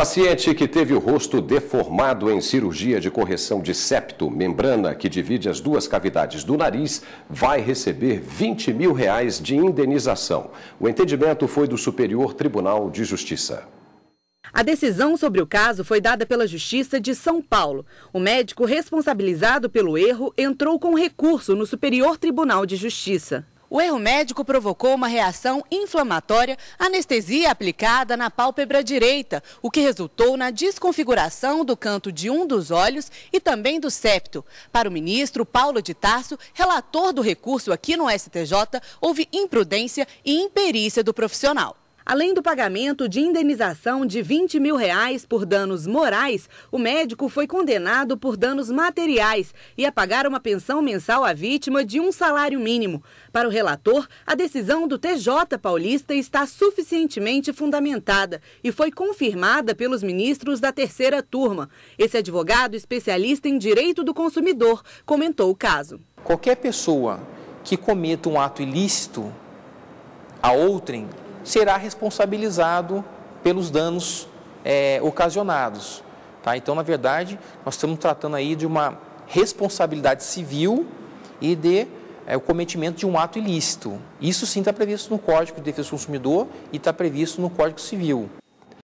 paciente que teve o rosto deformado em cirurgia de correção de septo, membrana que divide as duas cavidades do nariz, vai receber 20 mil reais de indenização. O entendimento foi do Superior Tribunal de Justiça. A decisão sobre o caso foi dada pela Justiça de São Paulo. O médico responsabilizado pelo erro entrou com recurso no Superior Tribunal de Justiça. O erro médico provocou uma reação inflamatória, anestesia aplicada na pálpebra direita, o que resultou na desconfiguração do canto de um dos olhos e também do septo. Para o ministro Paulo de Tarso, relator do recurso aqui no STJ, houve imprudência e imperícia do profissional. Além do pagamento de indenização de 20 mil reais por danos morais, o médico foi condenado por danos materiais e a pagar uma pensão mensal à vítima de um salário mínimo. Para o relator, a decisão do TJ paulista está suficientemente fundamentada e foi confirmada pelos ministros da terceira turma. Esse advogado, especialista em direito do consumidor, comentou o caso. Qualquer pessoa que cometa um ato ilícito a outrem será responsabilizado pelos danos é, ocasionados. Tá? Então, na verdade, nós estamos tratando aí de uma responsabilidade civil e de é, o cometimento de um ato ilícito. Isso sim está previsto no Código de Defesa do Consumidor e está previsto no Código Civil.